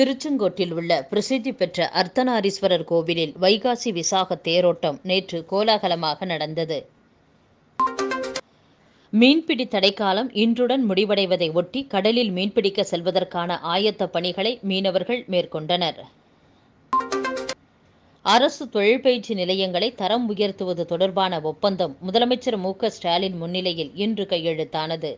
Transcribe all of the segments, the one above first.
திருச்செங்கோட்டில் உள்ள பிரசித்தி பெற்ற அர்த்தநாரீஸ்வரர் கோவிலில் வைகாசி விசாக தேரோட்டம் நேற்று கோலாகலமாக நடந்தது மீன்பிடி தடைக்காலம் இன்றுடன் முடிவடைவதை ஒட்டி கடலில் மீன்பிடிக்க செல்வதற்கான ஆயத்த பணிகளை மீனவர்கள் மேற்கொண்டனர் அரசு தொழிற்பயிற்சி நிலையங்களை தரம் உயர்த்துவது தொடர்பான ஒப்பந்தம் முதலமைச்சர் மு ஸ்டாலின் முன்னிலையில் இன்று கையெழுத்தானது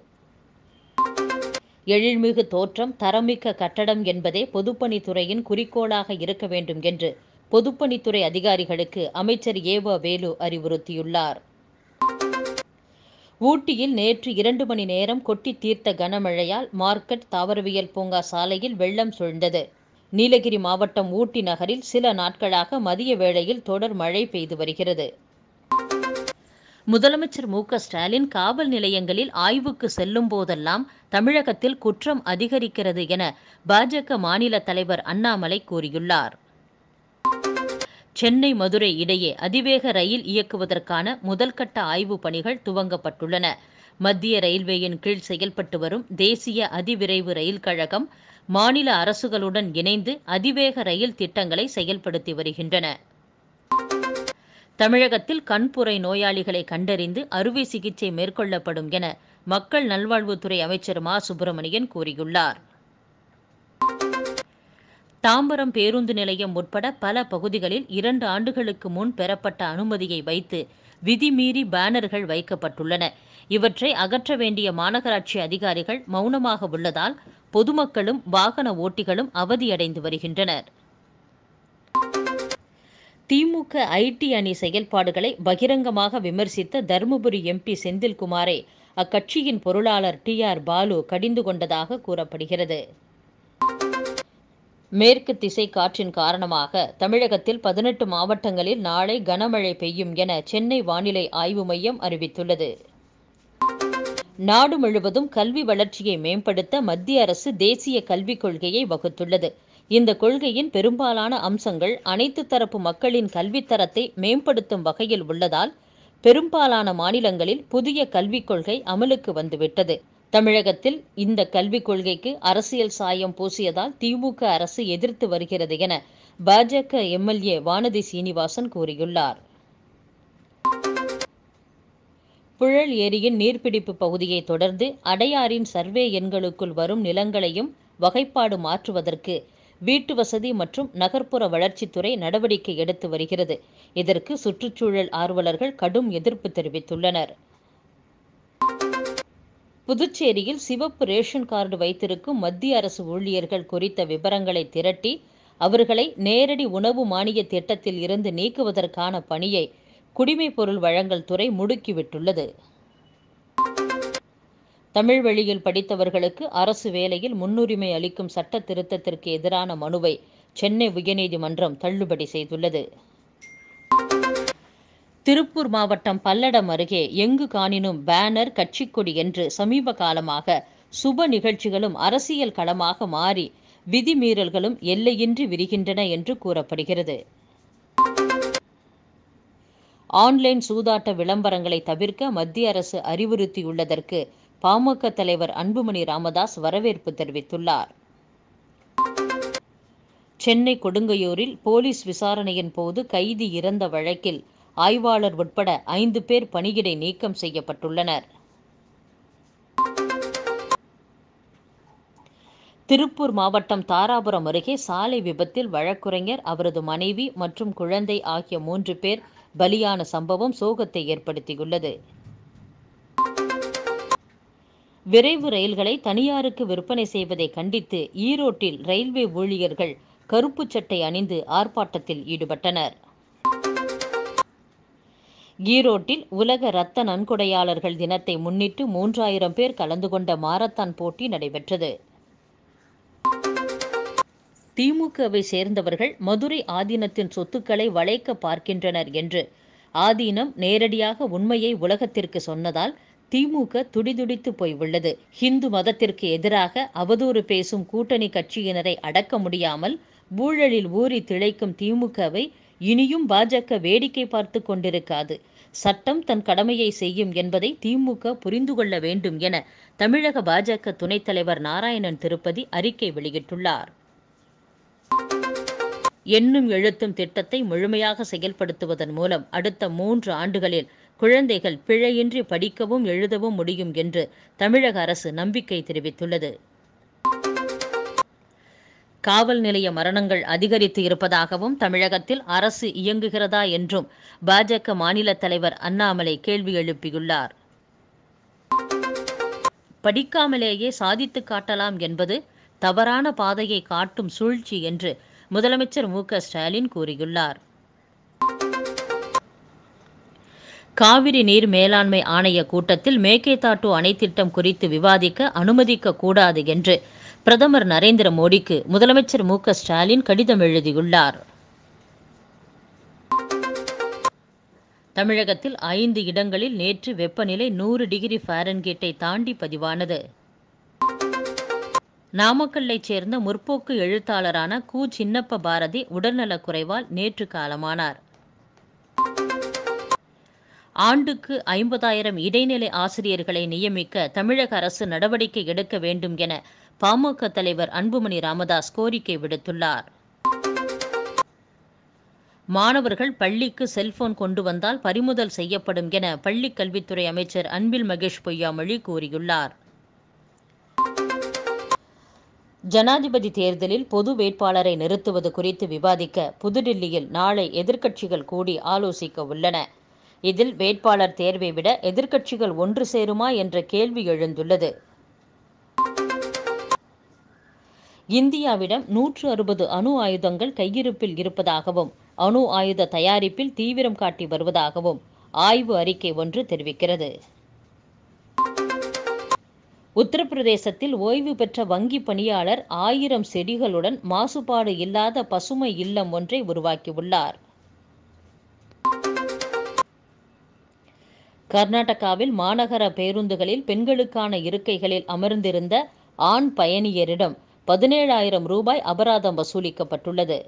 எழில்மிகு தோற்றம் தரமிக்க கட்டடம் என்பதே பொதுப்பணித்துறையின் குறிக்கோளாக இருக்க வேண்டும் என்று பொதுப்பணித்துறை அதிகாரிகளுக்கு அமைச்சர் ஏவா வேலு அறிவுறுத்தியுள்ளார் ஊட்டியில் நேற்று இரண்டு மணி நேரம் கொட்டி தீர்த்த கனமழையால் மார்க்கெட் தாவரவியல் பூங்கா சாலையில் வெள்ளம் சூழ்ந்தது நீலகிரி மாவட்டம் ஊட்டி நகரில் சில நாட்களாக மதிய வேளையில் தொடர் மழை பெய்து வருகிறது முதலமைச்சர் மு ஸ்டாலின் காவல் நிலையங்களில் ஆய்வுக்கு செல்லும் போதெல்லாம் தமிழகத்தில் குற்றம் அதிகரிக்கிறது என பாஜக மாநில தலைவர் அண்ணாமலை கூறியுள்ளார் சென்னை மதுரை இடையே அதிவேக ரயில் இயக்குவதற்கான முதல்கட்ட ஆய்வுப் பணிகள் துவங்கப்பட்டுள்ளன மத்திய ரயில்வேயின் கீழ் செயல்பட்டு வரும் தேசிய அதிவிரைவு ரயில் கழகம் மாநில அரசுகளுடன் இணைந்து அதிவேக ரயில் திட்டங்களை செயல்படுத்தி வருகின்றன தமிழகத்தில் கண்புரை நோயாளிகளை கண்டறிந்து அறுவை சிகிச்சை மேற்கொள்ளப்படும் என மக்கள் நல்வாழ்வுத்துறை அமைச்சர் மா சுப்பிரமணியன் கூறியுள்ளார் தாம்பரம் பேருந்து நிலையம் உட்பட பல பகுதிகளில் இரண்டு ஆண்டுகளுக்கு முன் பெறப்பட்ட அனுமதியை வைத்து விதிமீறி பேனர்கள் வைக்கப்பட்டுள்ளன இவற்றை அகற்ற வேண்டிய மாநகராட்சி அதிகாரிகள் மௌனமாக உள்ளதால் பொதுமக்களும் வாகன ஓட்டிகளும் அவதியடைந்து வருகின்றனர் திமுக ஐடி அணி செயல்பாடுகளை பகிரங்கமாக விமர்சித்த தருமபுரி எம்பி செந்தில்குமாரை அக்கட்சியின் பொருளாளர் டி ஆர் பாலு கடிந்து கொண்டதாக கூறப்படுகிறது மேற்கு திசை காற்றின் காரணமாக தமிழகத்தில் பதினெட்டு மாவட்டங்களில் நாளை கனமழை பெய்யும் என சென்னை வானிலை ஆய்வு மையம் அறிவித்துள்ளது நாடு முழுவதும் கல்வி வளர்ச்சியை மேம்படுத்த மத்திய அரசு தேசிய கல்விக் கொள்கையை வகுத்துள்ளது இந்த கொள்கையின் பெரும்பாலான அம்சங்கள் அனைத்து தரப்பு மக்களின் கல்வித்தரத்தை மேம்படுத்தும் வகையில் உள்ளதால் பெரும்பாலான மாநிலங்களில் புதிய கல்விக் கொள்கை அமலுக்கு வந்துவிட்டது தமிழகத்தில் இந்த கல்விக் கொள்கைக்கு அரசியல் சாயம் பூசியதால் திமுக அரசு எதிர்த்து வருகிறது என பாஜக எம்எல்ஏ வானதி சீனிவாசன் கூறியுள்ளார் புழல் ஏரியின் நீர்பிடிப்பு பகுதியை தொடர்ந்து அடையாரின் சர்வே எண்களுக்குள் வரும் நிலங்களையும் வகைப்பாடு மாற்றுவதற்கு வீட்டு வசதி மற்றும் நகர்ப்புற வளர்ச்சித்துறை நடவடிக்கை எடுத்து வருகிறது இதற்கு சுற்றுச்சூழல் ஆர்வலர்கள் கடும் எதிர்ப்பு தெரிவித்துள்ளனர் புதுச்சேரியில் சிவப்பு ரேஷன் கார்டு வைத்திருக்கும் மத்திய அரசு ஊழியர்கள் குறித்த விவரங்களை திரட்டி அவர்களை நேரடி உணவு மானிய திட்டத்தில் இருந்து நீக்குவதற்கான பணியை பொருள் வழங்கல் துறை முடுக்கிவிட்டுள்ளது தமிழ் வழியில் படித்தவர்களுக்கு அரசு வேலையில் முன்னுரிமை அளிக்கும் சட்ட திருத்தத்திற்கு எதிரான மனுவை சென்னை உயர்நீதிமன்றம் தள்ளுபடி செய்துள்ளது திருப்பூர் மாவட்டம் பல்லடம் அருகே எங்கு காணினும் பேனர் கட்சிக்கொடி என்று சமீப காலமாக சுப நிகழ்ச்சிகளும் அரசியல் களமாக மாறி விதிமீறல்களும் எல்லையின்றி விரிகின்றன என்று கூறப்படுகிறது ஆன்லைன் சூதாட்ட விளம்பரங்களை தவிர்க்க மத்திய அரசு அறிவுறுத்தியுள்ளதற்கு பாமக தலைவர் அன்புமணி ராமதாஸ் வரவேற்பு தெரிவித்துள்ளார் சென்னை கொடுங்கையூரில் போலீஸ் விசாரணையின் போது கைதி இறந்த வழக்கில் ஆய்வாளர் உட்பட ஐந்து பேர் பணியிடை நீக்கம் செய்யப்பட்டுள்ளனர் திருப்பூர் மாவட்டம் தாராபுரம் அருகே சாலை விபத்தில் வழக்குரைஞர் அவரது மனைவி மற்றும் குழந்தை ஆகிய மூன்று பேர் பலியான சம்பவம் சோகத்தை ஏற்படுத்தியுள்ளது விரைவு ரயில்களை தனியாருக்கு விற்பனை செய்வதை கண்டித்து ஈரோட்டில் ரயில்வே ஊழியர்கள் கருப்பு சட்டை அணிந்து ஆர்ப்பாட்டத்தில் ஈடுபட்டனர் ஈரோட்டில் உலக இரத்த நன்கொடையாளர்கள் தினத்தை முன்னிட்டு மூன்றாயிரம் பேர் கலந்து கொண்ட மாரத்தான் போட்டி நடைபெற்றது திமுகவை சேர்ந்தவர்கள் மதுரை ஆதீனத்தின் சொத்துக்களை வளைக்க பார்க்கின்றனர் என்று ஆதீனம் நேரடியாக உண்மையை உலகத்திற்கு சொன்னதால் திமுக துடிதுடித்து போயுள்ளது இந்து மதத்திற்கு எதிராக அவதூறு பேசும் கூட்டணி கட்சியினரை அடக்க முடியாமல் ஊழலில் ஊறி திளைக்கும் திமுகவை இனியும் பாஜக வேடிக்கை பார்த்து கொண்டிருக்காது சட்டம் தன் கடமையை செய்யும் என்பதை திமுக புரிந்து கொள்ள வேண்டும் என தமிழக பாஜக துணைத் தலைவர் நாராயணன் திருப்பதி அறிக்கை வெளியிட்டுள்ளார் எண்ணும் எழுத்தும் திட்டத்தை முழுமையாக செயல்படுத்துவதன் மூலம் அடுத்த மூன்று ஆண்டுகளில் குழந்தைகள் பிழையின்றி படிக்கவும் எழுதவும் முடியும் என்று தமிழக அரசு நம்பிக்கை தெரிவித்துள்ளது காவல் நிலைய மரணங்கள் அதிகரித்து இருப்பதாகவும் தமிழகத்தில் அரசு இயங்குகிறதா என்றும் பாஜக மாநில தலைவர் அண்ணாமலை கேள்வி எழுப்பியுள்ளார் படிக்காமலேயே சாதித்து காட்டலாம் என்பது தவறான பாதையை காட்டும் சூழ்ச்சி என்று முதலமைச்சர் மு ஸ்டாலின் கூறியுள்ளார் காவிரி நீர் மேலாண்மை ஆணைய கூட்டத்தில் மேகேதாட்டு அணை திட்டம் குறித்து விவாதிக்க அனுமதிக்க கூடாது என்று பிரதமர் நரேந்திர மோடிக்கு முதலமைச்சர் மு ஸ்டாலின் கடிதம் எழுதியுள்ளார் தமிழகத்தில் ஐந்து இடங்களில் நேற்று வெப்பநிலை நூறு டிகிரி ஃபாரன்கேட்டை தாண்டி பதிவானது நாமக்கல்லைச் சேர்ந்த முற்போக்கு எழுத்தாளரான கு சின்னப்ப பாரதி உடல்நலக் குறைவால் நேற்று காலமானார் ஆண்டுக்கு ஐம்பதாயிரம் இடைநிலை ஆசிரியர்களை நியமிக்க தமிழக அரசு நடவடிக்கை எடுக்க வேண்டும் என பாமக தலைவர் அன்புமணி ராமதாஸ் கோரிக்கை விடுத்துள்ளார் மாணவர்கள் பள்ளிக்கு செல்போன் கொண்டு வந்தால் பறிமுதல் செய்யப்படும் என பள்ளிக் கல்வித்துறை அமைச்சர் அன்பில் மகேஷ் பொய்யாமொழி கூறியுள்ளார் ஜனாதிபதி தேர்தலில் பொது வேட்பாளரை நிறுத்துவது குறித்து விவாதிக்க புதுடில்லியில் நாளை எதிர்க்கட்சிகள் கூடி ஆலோசிக்க உள்ளன இதில் வேட்பாளர் தேர்வை விட எதிர்க்கட்சிகள் ஒன்று சேருமா என்ற கேள்வி எழுந்துள்ளது இந்தியாவிடம் நூற்று அறுபது அணு ஆயுதங்கள் கையிருப்பில் இருப்பதாகவும் அணு ஆயுத தயாரிப்பில் தீவிரம் காட்டி வருவதாகவும் ஆய்வு அறிக்கை ஒன்று தெரிவிக்கிறது உத்தரப்பிரதேசத்தில் ஓய்வு பெற்ற வங்கி பணியாளர் ஆயிரம் செடிகளுடன் மாசுபாடு இல்லாத பசுமை இல்லம் ஒன்றை உருவாக்கியுள்ளார் கர்நாடகாவில் மாநகர பேருந்துகளில் பெண்களுக்கான இருக்கைகளில் அமர்ந்திருந்த ஆண் பயணியரிடம் பதினேழாயிரம் ரூபாய் அபராதம் வசூலிக்கப்பட்டுள்ளது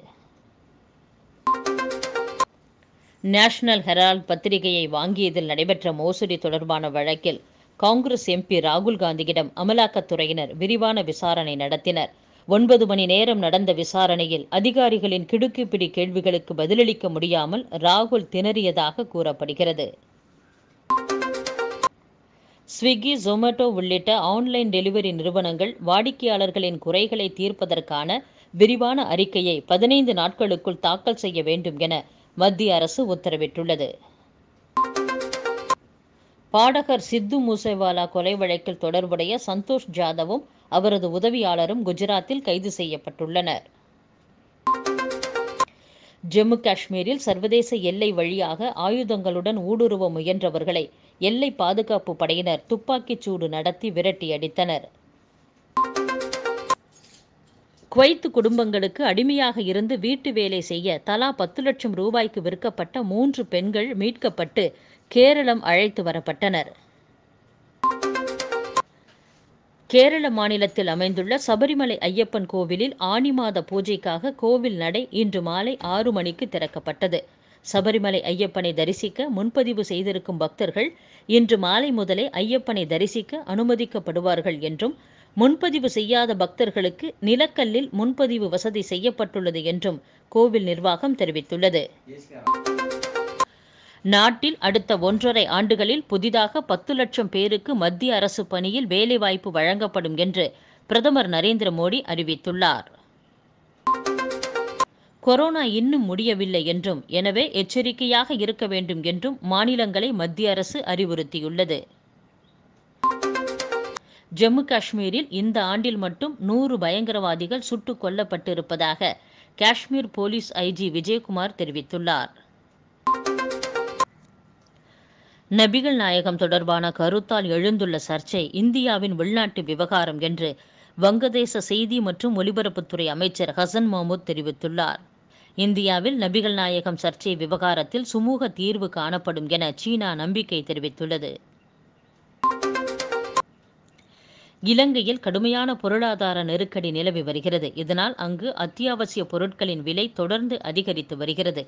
நேஷனல் ஹெரால்ட் பத்திரிகையை வாங்கியதில் நடைபெற்ற மோசடி தொடர்பான வழக்கில் காங்கிரஸ் எம்பி ராகுல் காந்தியிடம் அமலாக்கத்துறையினர் விரிவான விசாரணை நடத்தினர் ஒன்பது மணி நேரம் நடந்த விசாரணையில் அதிகாரிகளின் கிடுக்குப்பிடி கேள்விகளுக்கு பதிலளிக்க முடியாமல் ராகுல் திணறியதாக கூறப்படுகிறது ஸ்விக்கி ஜொமேட்டோ உள்ளிட்ட ஆன்லைன் டெலிவரி நிறுவனங்கள் வாடிக்கையாளர்களின் குறைகளை தீர்ப்பதற்கான விரிவான அறிக்கையை பதினைந்து நாட்களுக்குள் தாக்கல் செய்ய வேண்டும் என மத்திய அரசு உத்தரவிட்டுள்ளது பாடகர் சித்து மூசேவாலா கொலை வழக்கில் தொடர்புடைய சந்தோஷ் ஜாதவும் அவரது உதவியாளரும் குஜராத்தில் கைது செய்யப்பட்டுள்ளனர் ஜம்மு காஷ்மீரில் சர்வதேச எல்லை வழியாக ஆயுதங்களுடன் ஊடுருவ முயன்றவர்களை எல்லை பாதுகாப்பு படையினர் துப்பாக்கிச் சூடு நடத்தி விரட்டியடித்தனர் குவைத்து குடும்பங்களுக்கு அடிமையாக இருந்து வீட்டு வேலை செய்ய தலா பத்து லட்சம் ரூபாய்க்கு விற்கப்பட்ட மூன்று பெண்கள் மீட்கப்பட்டு கேரளம் அழைத்து வரப்பட்டனர் கேரள மாநிலத்தில் அமைந்துள்ள சபரிமலை ஐயப்பன் கோவிலில் ஆனி மாத பூஜைக்காக கோவில் நடை இன்று மாலை ஆறு மணிக்கு திறக்கப்பட்டது சபரிமலை ஐயப்பனை தரிசிக்க முன்பதிவு செய்திருக்கும் பக்தர்கள் இன்று மாலை முதலே ஐயப்பனை தரிசிக்க அனுமதிக்கப்படுவார்கள் என்றும் முன்பதிவு செய்யாத பக்தர்களுக்கு நிலக்கல்லில் முன்பதிவு வசதி செய்யப்பட்டுள்ளது என்றும் கோவில் நிர்வாகம் தெரிவித்துள்ளது நாட்டில் அடுத்த ஒன்றரை ஆண்டுகளில் புதிதாக பத்து லட்சம் பேருக்கு மத்திய அரசு பணியில் வேலைவாய்ப்பு வழங்கப்படும் என்று பிரதமர் நரேந்திர மோடி அறிவித்துள்ளார் கொரோனா இன்னும் முடியவில்லை என்றும் எனவே எச்சரிக்கையாக இருக்க வேண்டும் என்றும் மாநிலங்களை மத்திய அரசு அறிவுறுத்தியுள்ளது ஜம்மு காஷ்மீரில் இந்த ஆண்டில் மட்டும் நூறு பயங்கரவாதிகள் சுட்டுக் கொல்லப்பட்டிருப்பதாக காஷ்மீர் போலீஸ் ஐஜி விஜயகுமார் தெரிவித்துள்ளார் நபிகள் நாயகம் தொடர்பான கருத்தால் எழுந்துள்ள சர்ச்சை இந்தியாவின் உள்நாட்டு விவகாரம் என்று வங்கதேச செய்தி மற்றும் ஒலிபரப்புத்துறை அமைச்சர் ஹசன் மொஹமூத் தெரிவித்துள்ளார் இந்தியாவில் நபிகள் நாயகம் சர்ச்சை விவகாரத்தில் சுமூக தீர்வு காணப்படும் என சீனா நம்பிக்கை தெரிவித்துள்ளது இலங்கையில் கடுமையான பொருளாதார நெருக்கடி நிலவி வருகிறது இதனால் அங்கு அத்தியாவசிய பொருட்களின் விலை தொடர்ந்து அதிகரித்து வருகிறது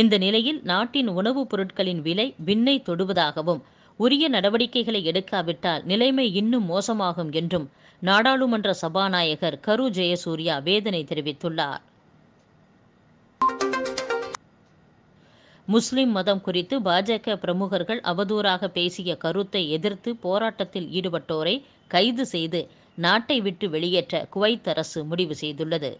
இந்த நிலையில் நாட்டின் உணவுப் பொருட்களின் விலை விண்ணை தொடுவதாகவும் உரிய நடவடிக்கைகளை எடுக்காவிட்டால் நிலைமை இன்னும் மோசமாகும் என்றும் நாடாளுமன்ற சபாநாயகர் கரு ஜெயசூர்யா வேதனை தெரிவித்துள்ளார் முஸ்லிம் மதம் குறித்து பாஜக பிரமுகர்கள் அவதூறாக பேசிய கருத்தை எதிர்த்து போராட்டத்தில் ஈடுபட்டோரை கைது செய்து நாட்டை விட்டு வெளியேற்ற குவைத் அரசு முடிவு செய்துள்ளது